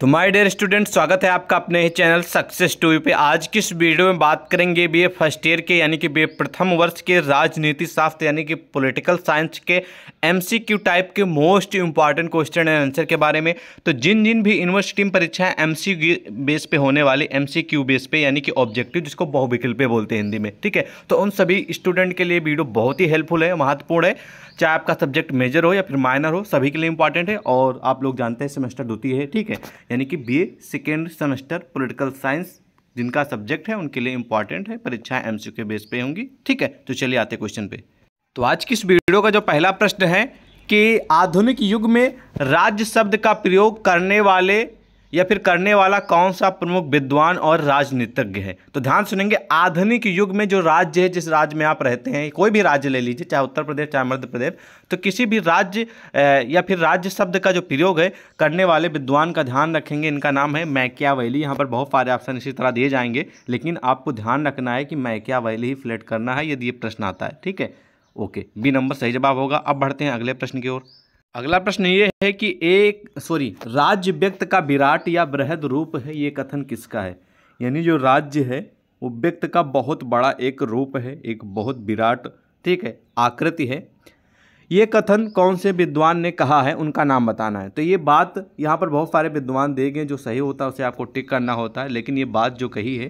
तो my dear student स्वागत है आपका अपने चैनल सक्सेस टू पे आज की इस वीडियो में बात करेंगे बी फर्स्ट ईयर के यानी कि बी प्रथम वर्ष के राजनीति शास्त्र यानी कि पॉलिटिकल साइंस के एमसीक्यू टाइप के most important question and answer के बारे में तो जिन जिन भी यूनिवर्सिटी में परीक्षाएं एम बेस पे होने वाली एम बेस पे यानी कि ऑब्जेक्टिव जिसको बहुविकल्प बोलते हैं हिंदी में ठीक है तो उन सभी स्टूडेंट के लिए वीडियो बहुत ही हेल्पफुल है महत्वपूर्ण है चाहे आपका सब्जेक्ट मेजर हो या फिर माइनर हो सभी के लिए इंपॉर्टेंट है और आप लोग जानते हैं सेमेस्टर द्वितीय है ठीक है यानी कि B A second semester political science जिनका सब्जेक्ट है उनके लिए इंपॉर्टेंट है परीक्षाएं एम के बेस पे होंगी ठीक है तो चलिए आते क्वेश्चन पे तो आज की इस वीडियो का जो पहला प्रश्न है कि आधुनिक युग में राज्य शब्द का प्रयोग करने वाले या फिर करने वाला कौन सा प्रमुख विद्वान और राजनीतिज्ञ है तो ध्यान सुनेंगे आधुनिक युग में जो राज्य है जिस राज्य में आप रहते हैं कोई भी राज्य ले लीजिए चाहे उत्तर प्रदेश चाहे मध्य प्रदेश तो किसी भी राज्य या फिर राज्य शब्द का जो प्रयोग है करने वाले विद्वान का ध्यान रखेंगे इनका नाम है वैली यहाँ पर बहुत सारे ऑप्शन इसी तरह दिए जाएंगे लेकिन आपको ध्यान रखना है कि वैली ही फ्लेट करना है यदि ये प्रश्न आता है ठीक है ओके बी नंबर सही जवाब होगा अब बढ़ते हैं अगले प्रश्न की ओर अगला प्रश्न ये है कि एक सॉरी राज्य व्यक्त का विराट या बृहद रूप है ये कथन किसका है यानी जो राज्य है वो व्यक्त का बहुत बड़ा एक रूप है एक बहुत विराट ठीक है आकृति है ये कथन कौन से विद्वान ने कहा है उनका नाम बताना है तो ये बात यहाँ पर बहुत सारे विद्वान दे गए जो सही होता है उसे आपको टिक करना होता है लेकिन ये बात जो कही है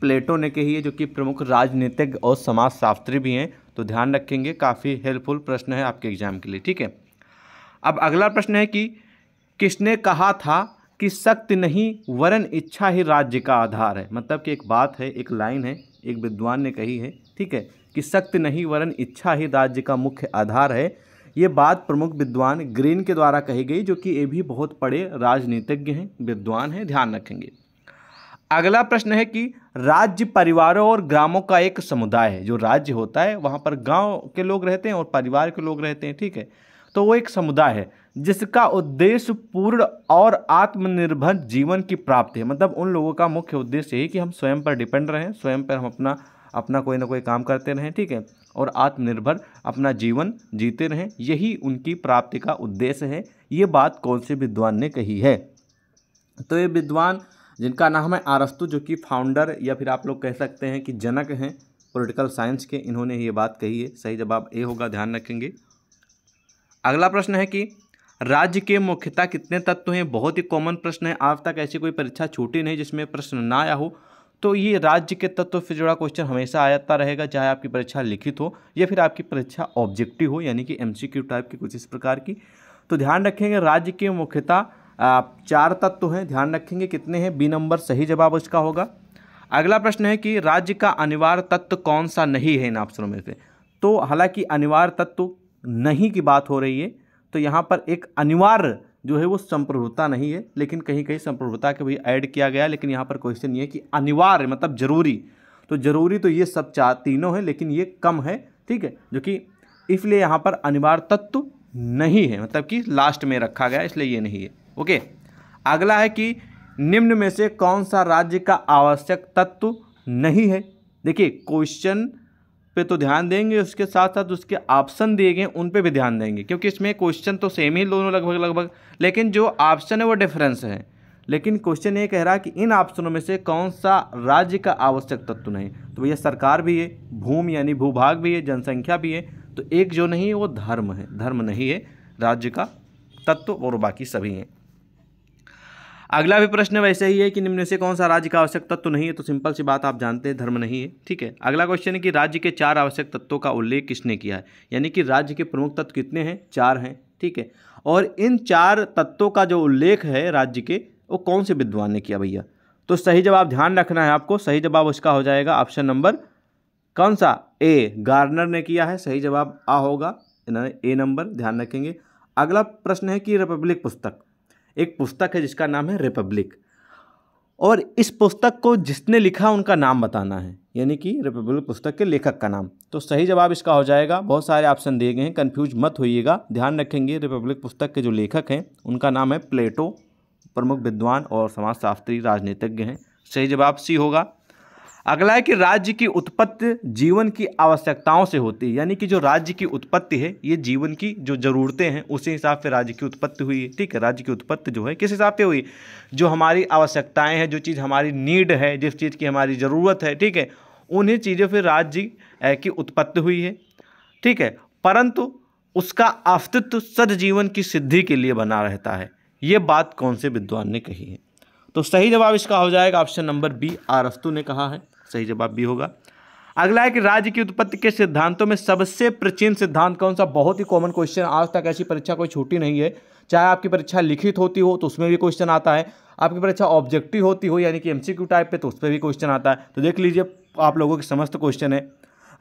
प्लेटो ने कही है जो कि प्रमुख राजनीतिक और समाजशास्त्री भी हैं तो ध्यान रखेंगे काफ़ी हेल्पफुल प्रश्न है आपके एग्जाम के लिए ठीक है अब अगला प्रश्न है कि किसने कहा था कि सत्य नहीं वरन इच्छा ही राज्य का आधार है मतलब कि एक बात है एक लाइन है एक विद्वान ने कही है ठीक है कि सत्य नहीं वरन इच्छा ही राज्य का मुख्य आधार है ये बात प्रमुख विद्वान ग्रीन के द्वारा कही गई जो कि ये भी बहुत बड़े राजनीतिज्ञ हैं विद्वान हैं ध्यान रखेंगे अगला प्रश्न है कि राज्य परिवारों और ग्रामों का एक समुदाय है जो राज्य होता है वहाँ पर गांव के लोग रहते हैं और परिवार के लोग रहते हैं ठीक है तो वो एक समुदाय है जिसका उद्देश्य पूर्ण और आत्मनिर्भर जीवन की प्राप्ति है मतलब उन लोगों का मुख्य उद्देश्य यही कि हम स्वयं पर डिपेंड रहें स्वयं पर हम अपना अपना कोई ना कोई काम करते रहें ठीक है और आत्मनिर्भर अपना जीवन जीते रहें यही उनकी प्राप्ति का उद्देश्य है ये बात कौन से विद्वान ने कही है तो ये विद्वान जिनका नाम है आरस्तु जो कि फाउंडर या फिर आप लोग कह सकते हैं कि जनक हैं पॉलिटिकल साइंस के इन्होंने ये बात कही है सही जवाब ए होगा ध्यान रखेंगे अगला प्रश्न है कि राज्य के मुख्यता कितने तत्व हैं बहुत ही कॉमन प्रश्न है आज तक ऐसी कोई परीक्षा छूटी नहीं जिसमें प्रश्न ना आया हो तो ये राज्य के तत्व से जुड़ा क्वेश्चन हमेशा आता रहेगा चाहे आपकी परीक्षा लिखित हो या फिर आपकी परीक्षा ऑब्जेक्टिव हो यानी कि एमसीक्यू टाइप की कुछ इस प्रकार की तो ध्यान रखेंगे राज्य के आप चार तत्व हैं ध्यान रखेंगे कितने हैं बी नंबर सही जवाब उसका होगा अगला प्रश्न है कि राज्य का अनिवार्य तत्व कौन सा नहीं है इन ऑप्शनों में से तो हालांकि अनिवार्य तत्व नहीं की बात हो रही है तो यहाँ पर एक अनिवार्य जो है वो संप्रभुता नहीं है लेकिन कहीं कहीं संप्रभुता के भी ऐड किया गया लेकिन यहाँ पर क्वेश्चन ये कि अनिवार्य मतलब ज़रूरी तो ज़रूरी तो ये सब चार तीनों है लेकिन ये कम है ठीक है जो कि इसलिए यहाँ पर अनिवार्य तत्व नहीं है मतलब कि लास्ट में रखा गया इसलिए ये नहीं है ओके अगला है कि निम्न में से कौन सा राज्य का आवश्यक तत्व नहीं है देखिए क्वेश्चन पे तो ध्यान देंगे उसके साथ साथ उसके ऑप्शन दिए गए उन पे भी ध्यान देंगे क्योंकि इसमें क्वेश्चन तो सेम ही दोनों लगभग लगभग लेकिन जो ऑप्शन है वो डिफरेंस है लेकिन क्वेश्चन ये कह रहा है कि इन ऑप्शनों में से कौन सा राज्य का आवश्यक तत्व नहीं तो भैया सरकार भी है भूमि यानी भूभाग भी है जनसंख्या भी है तो एक जो नहीं है वो धर्म है धर्म नहीं है राज्य का तत्व और बाकी सभी हैं अगला भी प्रश्न वैसे ही है कि निम्न से कौन सा राज्य का आवश्यक तत्व तो नहीं है तो सिंपल सी बात आप जानते हैं धर्म नहीं है ठीक है अगला क्वेश्चन है कि राज्य के चार आवश्यक तत्वों का उल्लेख किसने किया है यानी कि राज्य के प्रमुख तत्व कितने हैं चार हैं ठीक है और इन चार तत्वों का जो उल्लेख है राज्य के वो कौन से विद्वान ने किया भैया तो सही जवाब ध्यान रखना है आपको सही जवाब उसका हो जाएगा ऑप्शन नंबर कौन सा ए गार्नर ने किया है सही जवाब आ होगा इन्होंने ए नंबर ध्यान रखेंगे अगला प्रश्न है कि रिपब्लिक पुस्तक एक पुस्तक है जिसका नाम है रिपब्लिक और इस पुस्तक को जिसने लिखा उनका नाम बताना है यानी कि रिपब्लिक पुस्तक के लेखक का नाम तो सही जवाब इसका हो जाएगा बहुत सारे ऑप्शन दिए गए हैं कन्फ्यूज मत होइएगा ध्यान रखेंगे रिपब्लिक पुस्तक के जो लेखक हैं उनका नाम है प्लेटो प्रमुख विद्वान और समाजशास्त्री राजनीतिज्ञ हैं सही जवाब सी होगा अगला है कि राज्य की उत्पत्ति जीवन की आवश्यकताओं से होती है यानी कि जो राज्य की उत्पत्ति है ये जीवन की जो ज़रूरतें हैं उसी हिसाब से राज्य की उत्पत्ति हुई है ठीक है राज्य की उत्पत्ति जो है किस हिसाब से हुई जो हमारी आवश्यकताएं हैं जो चीज़ हमारी नीड है जिस चीज़ की हमारी ज़रूरत है ठीक है उन्हीं चीज़ों पर राज्य की उत्पत्ति हुई है ठीक है परंतु उसका अस्तित्व सद जीवन की सिद्धि के लिए बना रहता है ये बात कौन से विद्वान ने कही है तो सही जवाब इसका हो जाएगा ऑप्शन नंबर बी आरस्तु ने कहा है सही जवाब बी होगा अगला है कि राज्य की उत्पत्ति के सिद्धांतों में सबसे प्राचीन सिद्धांत कौन सा बहुत ही कॉमन क्वेश्चन आज तक ऐसी परीक्षा कोई छूटी नहीं है चाहे आपकी परीक्षा लिखित होती हो तो उसमें भी क्वेश्चन आता है आपकी परीक्षा ऑब्जेक्टिव होती हो यानी कि एमसीक्यू टाइप पे तो उस पर भी क्वेश्चन आता है तो देख लीजिए आप लोगों के समस्त क्वेश्चन है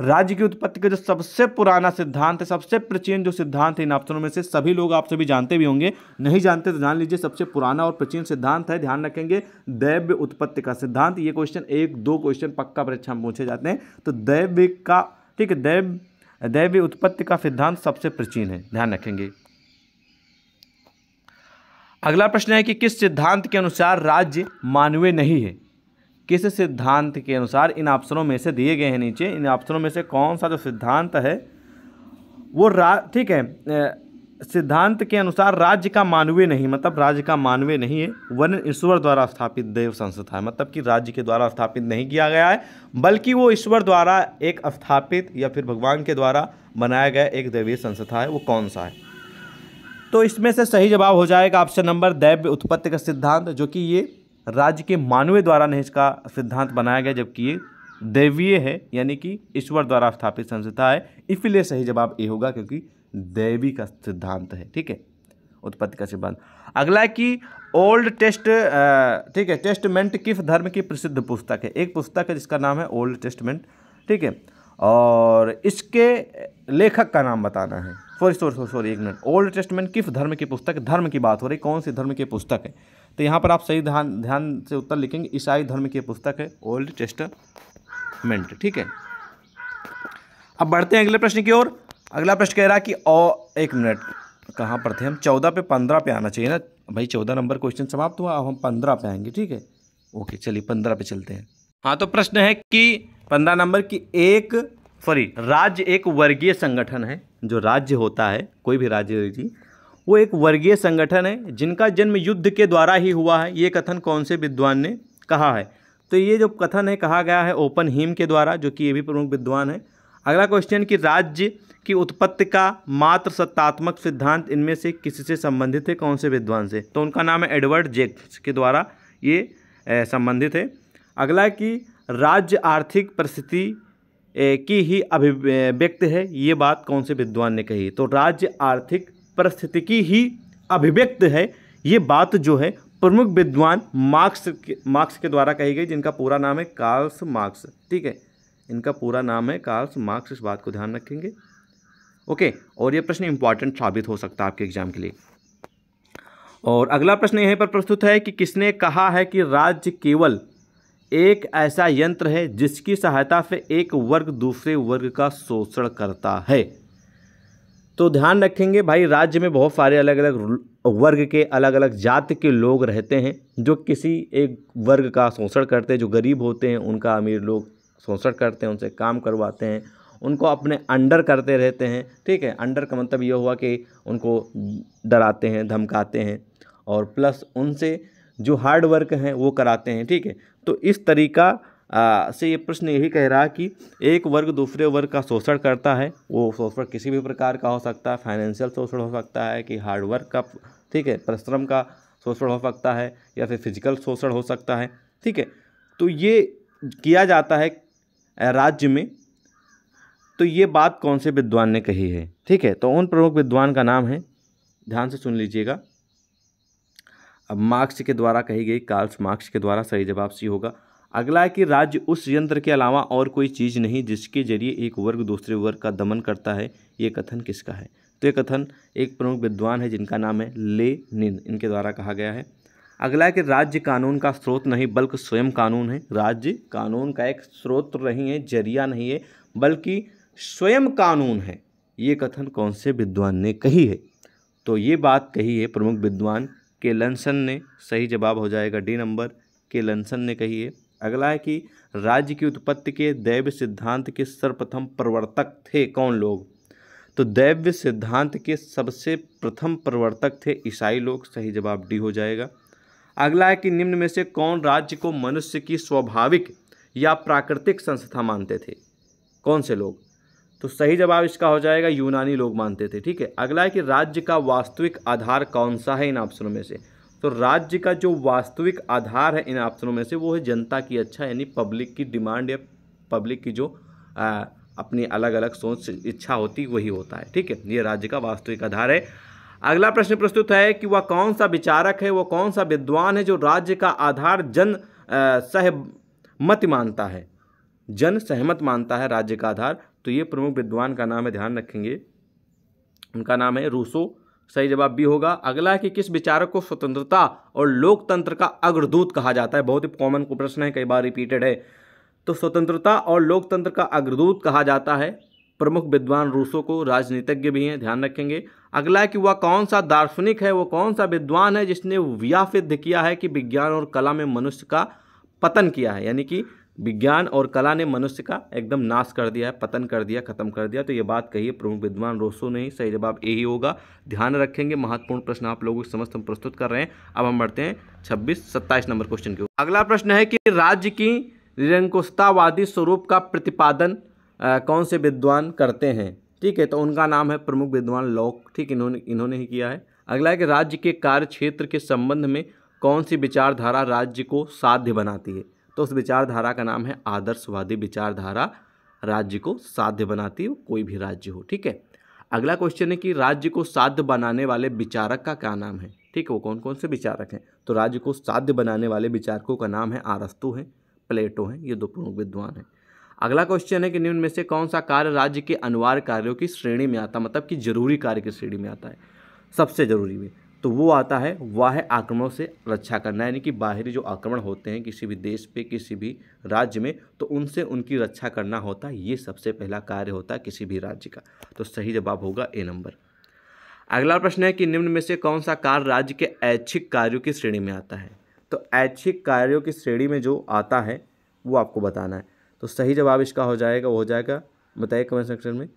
राज्य की उत्पत्ति का जो सबसे पुराना सिद्धांत है सबसे प्राचीन जो सिद्धांत है इन ऑप्शनों में से सभी लोग आप सभी जानते भी होंगे नहीं जानते तो जान लीजिए सबसे पुराना और प्राचीन सिद्धांत है ध्यान रखेंगे दैव्य उत्पत्ति का सिद्धांत ये क्वेश्चन एक दो क्वेश्चन पक्का परीक्षा में पूछे जाते हैं तो दैव्य का ठीक है दैव दैव्य उत्पत्ति का सिद्धांत सबसे प्राचीन है ध्यान रखेंगे अगला प्रश्न है कि किस सिद्धांत के अनुसार राज्य मानवीय नहीं है किस सिद्धांत के अनुसार इन ऑप्शनों में से दिए गए हैं नीचे इन ऑप्शनों में से कौन सा जो सिद्धांत है वो रा ठीक है सिद्धांत के अनुसार राज्य का मानवीय नहीं मतलब राज्य का मानवीय नहीं है वर्ण ईश्वर द्वारा स्थापित देव संस्था है मतलब कि राज्य के द्वारा स्थापित नहीं किया गया है बल्कि वो ईश्वर द्वारा एक स्थापित या फिर भगवान के द्वारा बनाया गया एक दैवीय संस्था है वो कौन सा है तो इसमें से सही जवाब हो जाएगा ऑप्शन नंबर दैव्य उत्पत्ति का सिद्धांत जो कि ये राज्य के मानवीय द्वारा नहीं इसका सिद्धांत बनाया गया जबकि ये दैवीय है यानी कि ईश्वर द्वारा स्थापित संस्था है इसलिए सही जवाब ये होगा क्योंकि दैवी का सिद्धांत है ठीक है उत्पत्ति का सिद्धांत अगला कि ओल्ड टेस्ट ठीक है टेस्टमेंट किस धर्म की प्रसिद्ध पुस्तक है एक पुस्तक है जिसका नाम है ओल्ड टेस्टमेंट ठीक है और इसके लेखक का नाम बताना है सॉरी सॉरी सॉरी एक मिनट ओल्ड टेस्टमेंट किस धर्म की पुस्तक धर्म की बात हो रही कौन सी धर्म की पुस्तक है तो यहाँ पर आप सही ध्यान ध्यान से उत्तर लिखेंगे ईसाई धर्म की पुस्तक है ओल्ड टेस्टमेंट ठीक है अब बढ़ते हैं अगले प्रश्न की ओर अगला प्रश्न कह रहा कि और एक मिनट कहाँ पर थे हम चौदह पे पंद्रह पे आना चाहिए ना भाई चौदह नंबर क्वेश्चन समाप्त हुआ अब हम पंद्रह पे आएंगे ठीक है ओके चलिए पंद्रह पे चलते हैं हाँ तो प्रश्न है कि पंद्रह नंबर की एक सॉरी राज्य एक वर्गीय संगठन है जो राज्य होता है कोई भी राज्य वो एक वर्गीय संगठन है जिनका जन्म युद्ध के द्वारा ही हुआ है ये कथन कौन से विद्वान ने कहा है तो ये जो कथन है कहा गया है ओपन हीम के द्वारा जो कि ये भी प्रमुख विद्वान है अगला क्वेश्चन कि राज्य की उत्पत्ति का मात्र सत्तात्मक सिद्धांत इनमें से किसी से संबंधित है कौन से विद्वान से तो उनका नाम है एडवर्ड जेक्स के द्वारा ये संबंधित है अगला कि राज्य आर्थिक परिस्थिति की ही अभिव्यक्त है ये बात कौन से विद्वान ने कही तो राज्य आर्थिक परिस्थितिकी ही अभिव्यक्त है ये बात जो है प्रमुख विद्वान मार्क्स के मार्क्स के द्वारा कही गई जिनका पूरा नाम है कार्ल्स मार्क्स ठीक है इनका पूरा नाम है कार्ल्स मार्क्स इस बात को ध्यान रखेंगे ओके और ये प्रश्न इंपॉर्टेंट साबित हो सकता है आपके एग्जाम के लिए और अगला प्रश्न यहीं पर प्रस्तुत है कि किसने कहा है कि राज्य केवल एक ऐसा यंत्र है जिसकी सहायता से एक वर्ग दूसरे वर्ग का शोषण करता है तो ध्यान रखेंगे भाई राज्य में बहुत सारे अलग अलग वर्ग के अलग अलग जाति के लोग रहते हैं जो किसी एक वर्ग का शोषण करते हैं जो गरीब होते हैं उनका अमीर लोग शोषण करते हैं उनसे काम करवाते हैं उनको अपने अंडर करते रहते हैं ठीक है अंडर का मतलब ये हुआ कि उनको डराते हैं धमकाते हैं और प्लस उनसे जो हार्ड वर्क हैं वो कराते हैं ठीक है तो इस तरीका आ, से ये प्रश्न यही कह रहा है कि एक वर्ग दूसरे वर्ग का शोषण करता है वो शोषण किसी भी प्रकार का हो सकता है फाइनेंशियल शोषण हो सकता है कि हार्डवर्क का ठीक है परिश्रम का शोषण हो सकता है या फिर फिजिकल शोषण हो सकता है ठीक है तो ये किया जाता है राज्य में तो ये बात कौन से विद्वान ने कही है ठीक है तो उन प्रमुख विद्वान का नाम है ध्यान से सुन लीजिएगा अब मार्क्स के द्वारा कही गई कार्ल्स मार्क्स के द्वारा सही जवाब सी होगा अगला है कि राज्य उस यंत्र के अलावा और कोई चीज़ नहीं जिसके जरिए एक वर्ग दूसरे वर्ग का दमन करता है ये कथन किसका है तो ये कथन एक प्रमुख विद्वान है जिनका नाम है ले निन इनके द्वारा कहा गया है अगला है कि राज्य कानून का स्रोत नहीं बल्कि स्वयं कानून है राज्य कानून का एक स्रोत नहीं है जरिया नहीं है बल्कि स्वयं कानून है ये कथन कौन से विद्वान ने कही है तो ये बात कही है प्रमुख विद्वान के लंसन ने सही जवाब हो जाएगा डी नंबर के लंसन ने कही है अगला है कि राज्य की उत्पत्ति के दैव सिद्धांत के सर्वप्रथम प्रवर्तक थे कौन लोग तो दैव्य सिद्धांत के सबसे प्रथम प्रवर्तक थे ईसाई लोग सही जवाब डी हो जाएगा अगला है कि निम्न में से कौन राज्य को मनुष्य की स्वाभाविक या प्राकृतिक संस्था मानते थे कौन से लोग तो सही जवाब इसका हो जाएगा यूनानी लोग मानते थे ठीक है अगला है कि राज्य का वास्तविक आधार कौन सा है इन ऑप्शनों में से तो राज्य का जो वास्तविक आधार है इन ऑप्शनों में से वो है जनता की अच्छा यानी पब्लिक की डिमांड या पब्लिक की जो आ, अपनी अलग अलग सोच इच्छा होती वही होता है ठीक है ये राज्य का वास्तविक आधार है अगला प्रश्न प्रस्तुत है कि वह कौन सा विचारक है वह कौन सा विद्वान है जो राज्य का आधार जन सहमति मानता है जन सहमत मानता है राज्य का आधार तो ये प्रमुख विद्वान का नाम है ध्यान रखेंगे उनका नाम है रूसो सही जवाब भी होगा अगला है कि किस विचारक को स्वतंत्रता और लोकतंत्र का अग्रदूत कहा जाता है बहुत ही कॉमन को प्रश्न है कई बार रिपीटेड है तो स्वतंत्रता और लोकतंत्र का अग्रदूत कहा जाता है प्रमुख विद्वान रूसों को राजनीतिज्ञ भी हैं ध्यान रखेंगे अगला है कि वह कौन सा दार्शनिक है वो कौन सा विद्वान है जिसने व्याफिद किया है कि विज्ञान और कला में मनुष्य का पतन किया है यानी कि विज्ञान और कला ने मनुष्य का एकदम नाश कर दिया है पतन कर दिया खत्म कर दिया तो ये बात कही है प्रमुख विद्वान रोसो ने ही सही जवाब यही होगा ध्यान रखेंगे महत्वपूर्ण प्रश्न आप लोगों के समस्त हम प्रस्तुत कर रहे हैं अब हम बढ़ते हैं छब्बीस सत्ताईस नंबर क्वेश्चन के अगला प्रश्न है कि राज्य की निरंकुशतावादी स्वरूप का प्रतिपादन आ, कौन से विद्वान करते हैं ठीक है तो उनका नाम है प्रमुख विद्वान लोक ठीक इन्होंने इन्होंने ही किया है अगला है कि राज्य के कार्य क्षेत्र के संबंध में कौन सी विचारधारा राज्य को साध्य बनाती है तो उस विचारधारा का नाम है आदर्शवादी विचारधारा राज्य को साध्य बनाती है कोई भी राज्य हो ठीक है अगला क्वेश्चन है कि राज्य को साध्य बनाने वाले विचारक का क्या नाम है ठीक है वो कौन कौन से विचारक हैं तो राज्य को साध्य बनाने वाले विचारकों का नाम है आरस्तु हैं प्लेटो हैं ये दो प्रमुख विद्वान हैं अगला क्वेश्चन है कि निम्न में से कौन सा कार्य राज्य के अनिवार्य कार्यों की श्रेणी में आता मतलब कि जरूरी कार्य की श्रेणी में आता है सबसे जरूरी में तो वो आता है वह है आक्रमणों से रक्षा करना यानी कि बाहरी जो आक्रमण होते हैं किसी भी देश पे किसी भी राज्य में तो उनसे उनकी रक्षा करना होता है ये सबसे पहला कार्य होता है किसी भी राज्य का तो सही जवाब होगा ए नंबर अगला प्रश्न है कि निम्न में से कौन सा कार्य राज्य के ऐच्छिक कार्यों की श्रेणी में आता है तो ऐच्छिक कार्यों की श्रेणी में जो आता है वो आपको बताना है तो सही जवाब इसका हो जाएगा वो हो जाएगा बताइए कमेंट सेक्शन में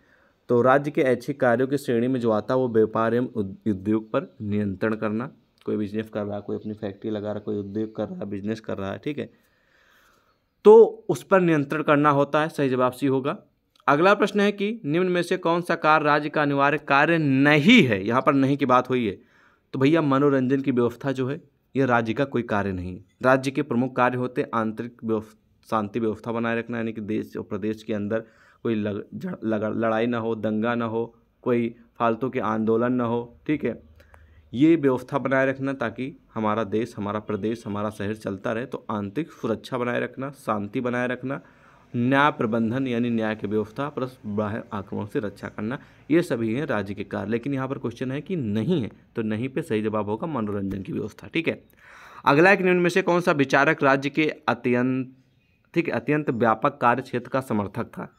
तो राज्य के ऐच्छिक कार्यों की श्रेणी में जो आता है वो व्यापार एवं उद्योग पर नियंत्रण करना कोई बिजनेस कर रहा है कोई अपनी फैक्ट्री लगा रहा है कोई उद्योग कर रहा है बिजनेस कर रहा है ठीक है तो उस पर नियंत्रण करना होता है सही जवाब सी होगा अगला प्रश्न है कि निम्न में से कौन सा कार्य राज्य का अनिवार्य कार्य नहीं है यहाँ पर नहीं की बात हुई है तो भैया मनोरंजन की व्यवस्था जो है यह राज्य का कोई कार्य नहीं राज्य के प्रमुख कार्य होते हैं आंतरिक शांति व्यवस्था बनाए रखना यानी कि देश और प्रदेश के अंदर कोई लग, लग, लड़ाई ना हो दंगा ना हो कोई फालतू के आंदोलन ना हो ठीक है ये व्यवस्था बनाए रखना ताकि हमारा देश हमारा प्रदेश हमारा शहर चलता रहे तो आंतरिक सुरक्षा बनाए रखना शांति बनाए रखना न्याय प्रबंधन यानी न्याय की व्यवस्था प्लस बाहर आक्रमण से रक्षा करना ये सभी हैं राज्य के कार्य लेकिन यहाँ पर क्वेश्चन है कि नहीं है तो नहीं पे सही जवाब होगा मनोरंजन की व्यवस्था ठीक है अगला एक निम्न में से कौन सा विचारक राज्य के अत्यंत ठीक है अत्यंत व्यापक कार्य क्षेत्र का समर्थक था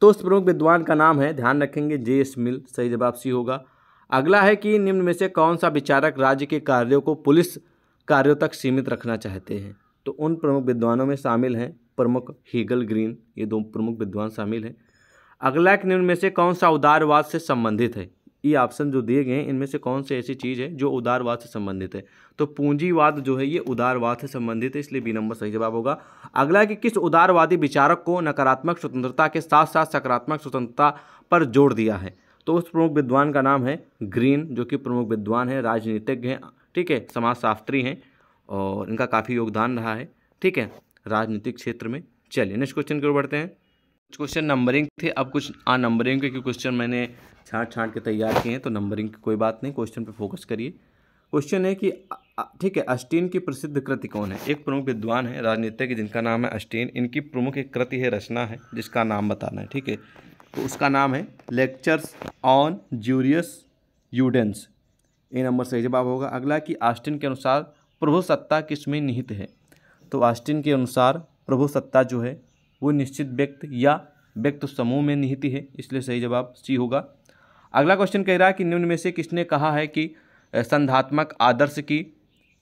तो उस प्रमुख विद्वान का नाम है ध्यान रखेंगे जे एस मिल सही जवाब सी होगा अगला है कि निम्न में से कौन सा विचारक राज्य के कार्यों को पुलिस कार्यों तक सीमित रखना चाहते हैं तो उन प्रमुख विद्वानों में शामिल हैं प्रमुख हीगल ग्रीन ये दो प्रमुख विद्वान शामिल हैं अगला एक निम्न में से कौन सा उदारवाद से संबंधित है ये ऑप्शन जो दिए गए हैं इनमें से कौन से ऐसी चीज़ है जो उदारवाद से संबंधित है तो पूंजीवाद जो है ये उदारवाद से संबंधित है इसलिए बी नंबर सही जवाब होगा अगला है कि किस उदारवादी विचारक को नकारात्मक स्वतंत्रता के साथ साथ सकारात्मक स्वतंत्रता पर जोर दिया है तो उस प्रमुख विद्वान का नाम है ग्रीन जो कि प्रमुख विद्वान है राजनीतिज्ञ हैं ठीक है समाज शास्त्री हैं और इनका काफ़ी योगदान रहा है ठीक है राजनीतिक क्षेत्र में चलिए नेक्स्ट क्वेश्चन की ओर बढ़ते हैं क्वेश्चन नंबरिंग थे अब कुछ आ हाँ, नंबरिंग के क्योंकि क्वेश्चन मैंने छाँट छाँट के तैयार किए हैं तो नंबरिंग की कोई बात नहीं क्वेश्चन पर फोकस करिए क्वेश्चन है कि ठीक है अस्टीन की प्रसिद्ध कृति कौन है एक प्रमुख विद्वान है राजनीतिक जिनका नाम है अस्टीन इनकी प्रमुख एक कृति है रचना है जिसका नाम बताना है ठीक है तो उसका नाम है लेक्चर्स ऑन ज्यूरियस यूडेंस ये नंबर सही जवाब होगा अगला कि आस्टिन के अनुसार प्रभु सत्ता किसमें निहित है तो आस्टिन के अनुसार प्रभु सत्ता जो है वो निश्चित व्यक्ति या व्यक्त समूह में निहित है इसलिए सही जवाब सी होगा अगला क्वेश्चन कह रहा है कि निम्न में से किसने कहा है कि संधात्मक आदर्श की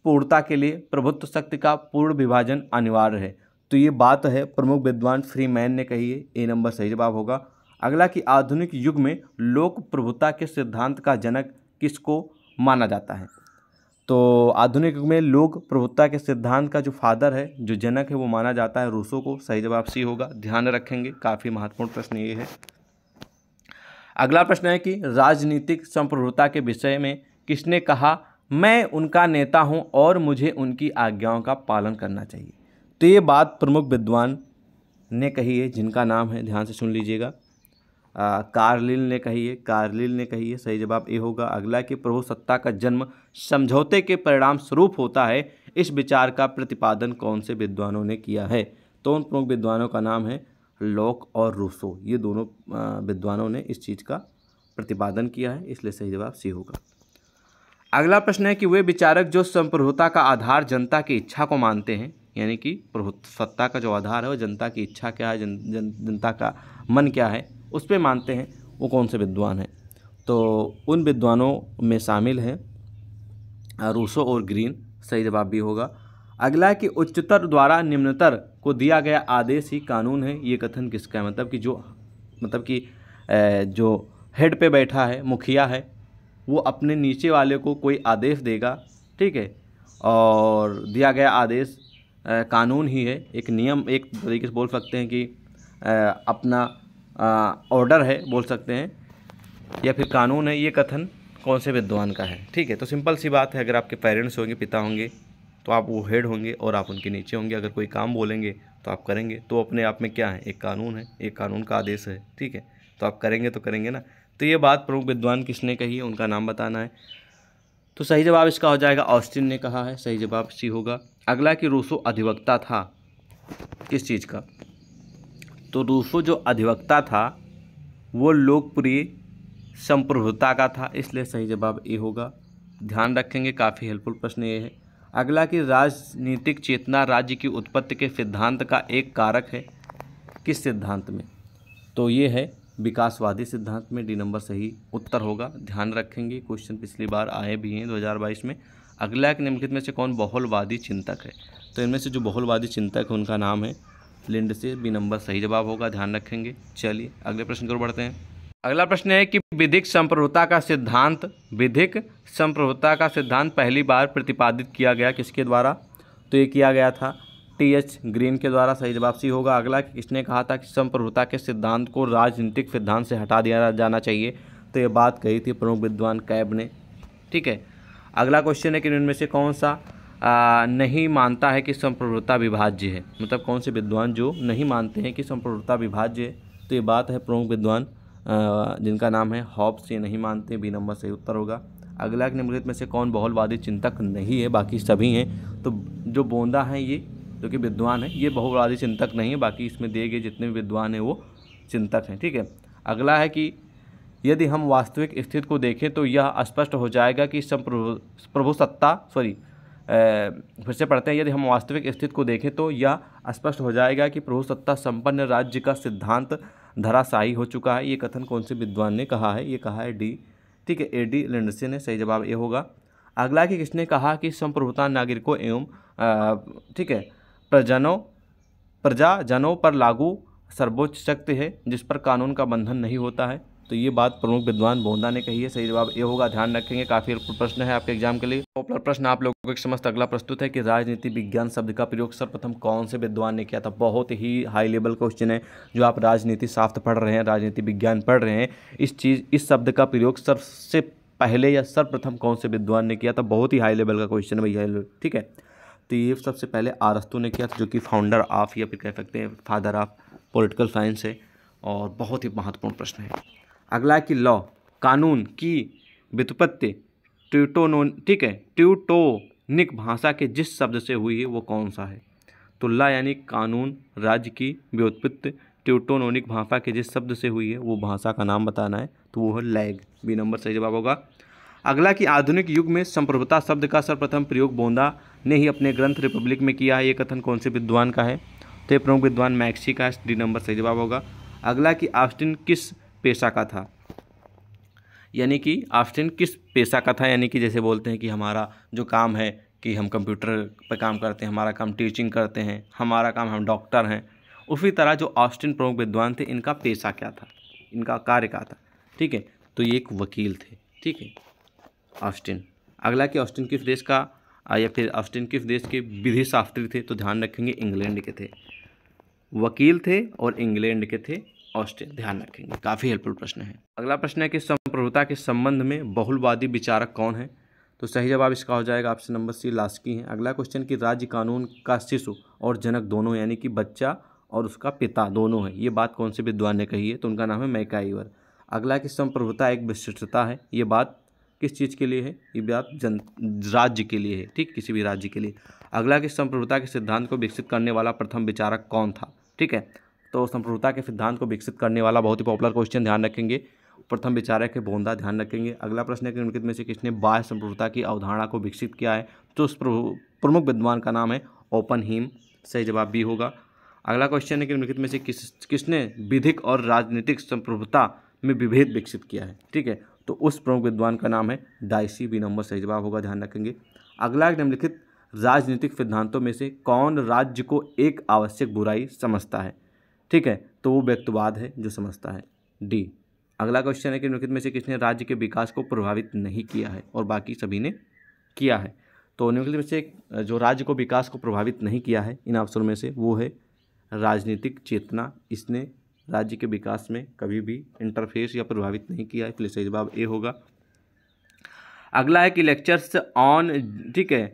पूर्णता के लिए प्रभुत्व शक्ति का पूर्ण विभाजन अनिवार्य है तो ये बात है प्रमुख विद्वान फ्री मैन ने कही है ए नंबर सही जवाब होगा अगला कि आधुनिक युग में लोक प्रभुता के सिद्धांत का जनक किसको माना जाता है तो आधुनिक युग में लोक प्रभुता के सिद्धांत का जो फादर है जो जनक है वो माना जाता है रूसों को सही जवाब सी होगा ध्यान रखेंगे काफ़ी महत्वपूर्ण प्रश्न ये है अगला प्रश्न है कि राजनीतिक संप्रभुता के विषय में किसने कहा मैं उनका नेता हूं और मुझे उनकी आज्ञाओं का पालन करना चाहिए तो ये बात प्रमुख विद्वान ने कही है जिनका नाम है ध्यान से सुन लीजिएगा कार्लिल ने कही है कार्लिल ने कही है सही जवाब ये होगा अगला कि प्रभु सत्ता का जन्म समझौते के परिणाम स्वरूप होता है इस विचार का प्रतिपादन कौन से विद्वानों ने किया है तो उन प्रमुख विद्वानों का नाम है लॉक और रूसो ये दोनों विद्वानों ने इस चीज़ का प्रतिपादन किया है इसलिए सही जवाब सी होगा अगला प्रश्न है कि वे विचारक जो संप्रभुता का आधार जनता की इच्छा को मानते हैं यानी कि सत्ता का जो आधार है वो जनता की इच्छा क्या है जन, जन, जनता का मन क्या है उस पर मानते हैं वो कौन से विद्वान हैं तो उन विद्वानों में शामिल हैं रूसो और ग्रीन सही जवाब भी होगा अगला कि उच्चतर द्वारा निम्नतर को दिया गया आदेश ही कानून है ये कथन किसका है मतलब कि जो मतलब कि जो हेड पे बैठा है मुखिया है वो अपने नीचे वाले को कोई आदेश देगा ठीक है और दिया गया आदेश कानून ही है एक नियम एक तरीके से बोल सकते हैं कि अपना ऑर्डर है बोल सकते हैं या फिर कानून है ये कथन कौन से विद्वान का है ठीक है तो सिंपल सी बात है अगर आपके पेरेंट्स होंगे पिता होंगे तो आप वो हेड होंगे और आप उनके नीचे होंगे अगर कोई काम बोलेंगे तो आप करेंगे तो अपने आप में क्या है एक कानून है एक कानून का आदेश है ठीक है तो आप करेंगे तो करेंगे ना तो ये बात प्रमुख विद्वान किसने कही है उनका नाम बताना है तो सही जवाब इसका हो जाएगा ऑस्टिन ने कहा है सही जवाब सी होगा अगला कि रूसो अधिवक्ता था किस चीज़ का तो रूसो जो अधिवक्ता था वो लोकप्रिय संप्रभुता का था इसलिए सही जवाब ए होगा ध्यान रखेंगे काफ़ी हेल्पफुल प्रश्न ये है अगला कि राजनीतिक चेतना राज्य की उत्पत्ति के सिद्धांत का एक कारक है किस सिद्धांत में तो ये है विकासवादी सिद्धांत में डी नंबर सही उत्तर होगा ध्यान रखेंगे क्वेश्चन पिछली बार आए भी हैं 2022 में अगला एक निम्नलिखित में से कौन बहुलवादी चिंतक है तो इनमें से जो बहुलवादी चिंतक है उनका नाम है लिंड से बी नंबर सही जवाब होगा ध्यान रखेंगे चलिए अगले प्रश्न की ओर बढ़ते हैं अगला प्रश्न है कि विधिक संप्रभुता का सिद्धांत विधिक संप्रभुता का सिद्धांत पहली बार प्रतिपादित किया गया किसके द्वारा तो ये किया गया था टी एच ग्रीन के द्वारा सही जवाब सी होगा अगला इसने कहा था कि संप्रभुता के सिद्धांत को राजनीतिक सिद्धांत से हटा दिया जाना चाहिए तो ये बात कही थी प्रमुख विद्वान कैब ने ठीक है अगला क्वेश्चन है कि इनमें से कौन सा आ, नहीं मानता है कि संप्रभुता विभाज्य है मतलब कौन से विद्वान जो नहीं मानते हैं कि संप्रभुता विभाज्य है तो ये बात है प्रमुख विद्वान जिनका नाम है हॉब्स ये नहीं मानते बी नंबर सही उत्तर होगा अगला निम्नलिखित में से कौन बहुलवादी चिंतक नहीं है बाकी सभी हैं तो जो बोंदा हैं ये जो कि विद्वान है ये बहुलवादी चिंतक नहीं है बाकी इसमें दिए गए जितने भी विद्वान हैं वो चिंतक हैं ठीक है अगला है कि यदि हम वास्तविक स्थिति को देखें तो यह स्पष्ट हो जाएगा कि प्रभु सत्ता सॉरी फिर से पढ़ते हैं यदि हम वास्तविक स्थिति को देखें तो यह स्पष्ट हो जाएगा कि प्रभु सत्ता संपन्न राज्य का सिद्धांत धराशाही हो चुका है ये कथन कौन से विद्वान ने कहा है ये कहा है डी ठीक है ए डी लेंडरसन है सही जवाब ये होगा अगला कि किसने कहा कि संप्रभुता नागरिकों एवं ठीक है प्रजनों प्रजाजनों पर लागू सर्वोच्च शक्ति है जिस पर कानून का बंधन नहीं होता है तो ये बात प्रमुख विद्वान बोंदा ने कही है सही जवाब ये होगा ध्यान रखेंगे काफी प्रश्न है आपके एग्जाम के लिए पॉपुलर प्रश्न आप लोगों के समस्त अगला प्रस्तुत है कि राजनीति विज्ञान शब्द का प्रयोग सर्वप्रथम कौन से विद्वान ने किया था बहुत ही हाई लेवल क्वेश्चन है जो आप राजनीति शास्त्र पढ़ रहे हैं राजनीति विज्ञान पढ़ रहे हैं इस चीज़ इस शब्द का प्रयोग सबसे पहले या सर्वप्रथम कौन से विद्वान ने किया था बहुत ही हाई लेवल का क्वेश्चन है भैया ठीक है तो ये सबसे पहले आरस्तु ने किया था जो कि फाउंडर ऑफ या फिर कह सकते हैं फादर ऑफ पॉलिटिकल साइंस है और बहुत ही महत्वपूर्ण प्रश्न है अगला कि लॉ कानून की व्युत्पत्ति ट्यूटोनो ठीक है ट्यूटोनिक भाषा के जिस शब्द से हुई है वो कौन सा है तो ला यानी कानून राज्य की व्युत्पत्ति ट्यूटोनोनिक भाषा के जिस शब्द से हुई है वो भाषा का नाम बताना है तो वो है लैग बी नंबर सही जवाब होगा अगला कि आधुनिक युग में संप्रभुता शब्द का सर्वप्रथम प्रयोग बोंदा ने ही अपने ग्रंथ रिपब्लिक में किया है ये कथन कौन से विद्वान का है तो ये प्रमुख विद्वान मैक्सी का डी नंबर सही जवाब होगा अगला कि ऑस्टिन किस पेशा का था यानी कि ऑस्टिन किस पेशा का था यानी कि जैसे बोलते हैं कि हमारा जो काम है कि हम कंप्यूटर पर काम करते हैं हमारा काम टीचिंग करते हैं हमारा काम हम डॉक्टर हैं उसी तरह जो ऑस्टिन प्रमुख विद्वान थे इनका पेशा क्या था इनका कार्य क्या था ठीक है तो ये एक वकील थे ठीक है ऑस्टिन अगला कि ऑस्टिन किस देश का या फिर ऑस्टिन किस देश के विधि शास्त्री थे तो ध्यान रखेंगे इंग्लैंड के थे वकील थे और इंग्लैंड के थे ऑस्ट्रिया ध्यान रखेंगे काफ़ी हेल्पफुल प्रश्न है अगला प्रश्न है कि संप्रभुता के संबंध में बहुलवादी विचारक कौन है तो सही जवाब इसका हो जाएगा ऑप्शन नंबर सी लास्की है अगला क्वेश्चन कि राज्य कानून का शिशु और जनक दोनों यानी कि बच्चा और उसका पिता दोनों है ये बात कौन से विद्वान ने कही है तो उनका नाम है मैकाईवर अगला कि संप्रभुता एक विशिष्टता है ये बात किस चीज़ के लिए है ये बात जन राज्य के लिए है ठीक किसी भी राज्य के लिए अगला कि संप्रभुता के सिद्धांत को विकसित करने वाला प्रथम विचारक कौन था ठीक है तो संप्रभुता के सिद्धांत को विकसित करने वाला बहुत ही पॉपुलर क्वेश्चन ध्यान रखेंगे प्रथम विचारक है बोंदा ध्यान रखेंगे अगला प्रश्न है कि निम्नलिखित में से किसने बाह्य संप्रभुता की अवधारणा को विकसित किया है तो उस प्रमुख विद्वान का नाम है ओपन हीम सही जवाब बी होगा अगला क्वेश्चन है कि निम्नलिखित में से किस किसने विधिक और राजनीतिक संप्रभुता में विभेद विकसित किया है ठीक है तो उस प्रमुख विद्वान का नाम है डाइसी बी नंबर सही जवाब होगा ध्यान रखेंगे अगला निम्नलिखित राजनीतिक सिद्धांतों में से कौन राज्य को एक आवश्यक बुराई समझता है ठीक है तो वो व्यक्तवाद है जो समझता है डी अगला क्वेश्चन है कि निम्नलिखित में से किसने राज्य के विकास को प्रभावित नहीं किया है और बाकी सभी ने किया है तो निम्नलिखित में से जो राज्य को विकास को प्रभावित नहीं किया है इन अवसरों में से वो है राजनीतिक चेतना इसने राज्य के विकास में कभी भी इंटरफेस या प्रभावित नहीं किया है इसलिए सही जवाब ए होगा अगला है कि लेक्चर्स ऑन ठीक है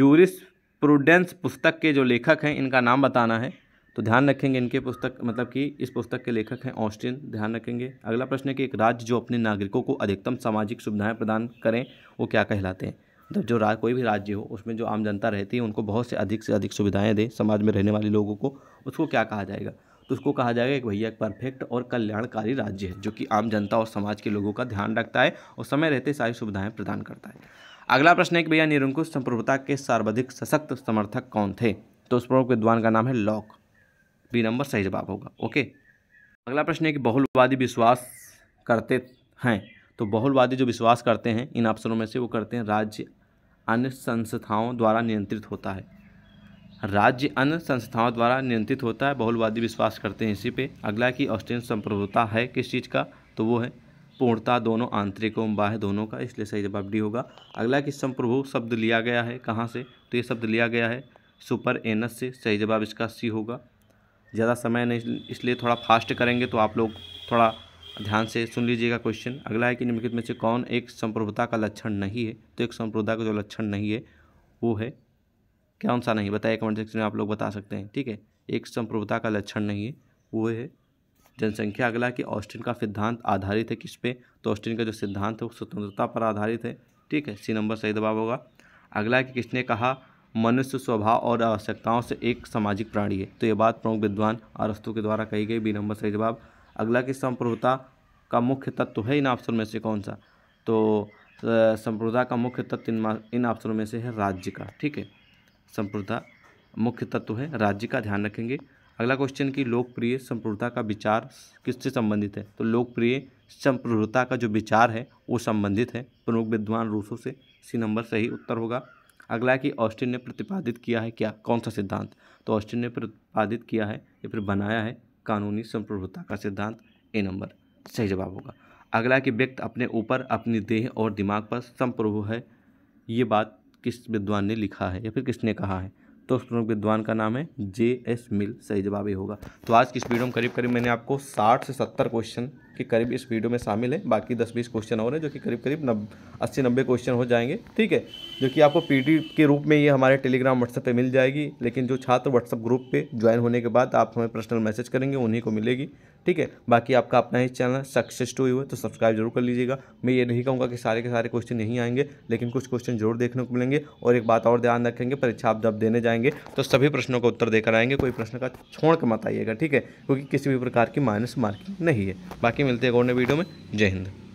जूरिस प्रूडेंस पुस्तक के जो लेखक हैं इनका नाम बताना है तो ध्यान रखेंगे इनके पुस्तक मतलब कि इस पुस्तक के लेखक हैं ऑस्टिन ध्यान रखेंगे अगला प्रश्न है कि एक राज्य जो अपने नागरिकों को अधिकतम सामाजिक सुविधाएं प्रदान करें वो क्या कहलाते हैं मतलब जो रा, कोई भी राज्य हो उसमें जो आम जनता रहती है उनको बहुत से अधिक से अधिक सुविधाएँ दें समाज में रहने वाले लोगों को उसको क्या कहा जाएगा तो उसको कहा जाएगा एक भैया एक परफेक्ट और कल्याणकारी राज्य है जो कि आम जनता और समाज के लोगों का ध्यान रखता है और समय रहते सारी सुविधाएँ प्रदान करता है अगला प्रश्न है कि भैया निरंकुश संप्रभुता के सर्वाधिक सशक्त समर्थक कौन थे तो उस प्रमुख विद्वान का नाम है लॉक बी नंबर सही जवाब होगा ओके अगला प्रश्न है कि बहुलवादी विश्वास करते हैं तो बहुलवादी जो विश्वास करते हैं इन अवसरों में से वो करते हैं राज्य अन्य संस्थाओं द्वारा नियंत्रित होता है राज्य अन्य संस्थाओं द्वारा नियंत्रित होता है बहुलवादी विश्वास करते हैं इसी पे अगला की ऑस्ट्रेन संप्रभुता है किस चीज़ का तो वो है पूर्णता दोनों आंतरिक एवं बाह्य दोनों का इसलिए सही जवाब डी होगा अगला कि संप्रभु शब्द लिया गया है कहाँ से तो ये शब्द लिया गया है सुपर एनस से सही जवाब इसका सी होगा ज़्यादा समय नहीं इसलिए थोड़ा फास्ट करेंगे तो आप लोग थोड़ा ध्यान से सुन लीजिएगा क्वेश्चन अगला है कि निम्नलिखित में से कौन एक संप्रभुता का लक्षण नहीं है तो एक संप्रभुता का जो लक्षण नहीं है वो है कौन सा नहीं बताइए कमेंट सेक्शन में आप लोग बता सकते हैं ठीक है एक संप्रभुता का लक्षण नहीं है वो है जनसंख्या अगला कि ऑस्टिन का सिद्धांत आधारित है किस पे तो ऑस्टिन का जो सिद्धांत है वो स्वतंत्रता पर आधारित है ठीक है सी नंबर सही दबाव होगा अगला कि किसने कहा मनुष्य स्वभाव और आवश्यकताओं से एक सामाजिक प्राणी है तो ये बात प्रमुख विद्वान अरस्तु के द्वारा कही गई बी नंबर सही जवाब अगला कि संप्रभुता का मुख्य तत्व है इन ऑप्शन में से कौन सा तो संप्रभुता का मुख्य तत्व इन इन ऑप्शनों में से है राज्य का ठीक है संप्रभुता मुख्य तत्व है राज्य का ध्यान रखेंगे अगला क्वेश्चन की लोकप्रिय संप्रभुता का विचार किससे संबंधित है तो लोकप्रिय संप्रभुता का जो विचार है वो संबंधित है प्रमुख विद्वान रूसों से सी नंबर सही उत्तर होगा अगला है कि ऑस्टिन ने प्रतिपादित किया है क्या कौन सा सिद्धांत तो ऑस्टिन ने प्रतिपादित किया है या फिर बनाया है कानूनी संप्रभुता का सिद्धांत ए नंबर सही जवाब होगा अगला कि व्यक्ति अपने ऊपर अपनी देह और दिमाग पर संप्रभु है ये बात किस विद्वान ने लिखा है या फिर किसने कहा है तो प्रमुख विद्वान का नाम है जे एस मिल सही जवाब ही होगा तो आज की इस वीडियो में करीब करीब मैंने आपको साठ से सत्तर क्वेश्चन के करीब इस वीडियो में शामिल है बाकी दस बीस क्वेश्चन और हैं जो कि करीब करीब नब अस्सी नब्बे क्वेश्चन हो जाएंगे ठीक है जो कि आपको पी के रूप में ये हमारे टेलीग्राम व्हाट्सएप पर मिल जाएगी लेकिन जो छात्र व्हाट्सएप ग्रुप पे ज्वाइन होने के बाद आप हमें पर्सनल मैसेज करेंगे उन्हीं को मिलेगी ठीक है बाकी आपका अपना ही चैनल सक्सेस टू यू है तो सब्सक्राइब जरूर कर लीजिएगा मैं ये नहीं कहूँगा कि सारे के सारे क्वेश्चन नहीं आएंगे लेकिन कुछ क्वेश्चन जरूर देखने को मिलेंगे और एक बात और ध्यान रखेंगे परीक्षा आप जब देने जाएंगे तो सभी प्रश्नों का उत्तर देकर आएंगे कोई प्रश्न का छोड़ मत आइएगा ठीक है क्योंकि किसी भी प्रकार की माइनस मार्किंग नहीं है बाकी मिलते हैं एक वीडियो में जय हिंद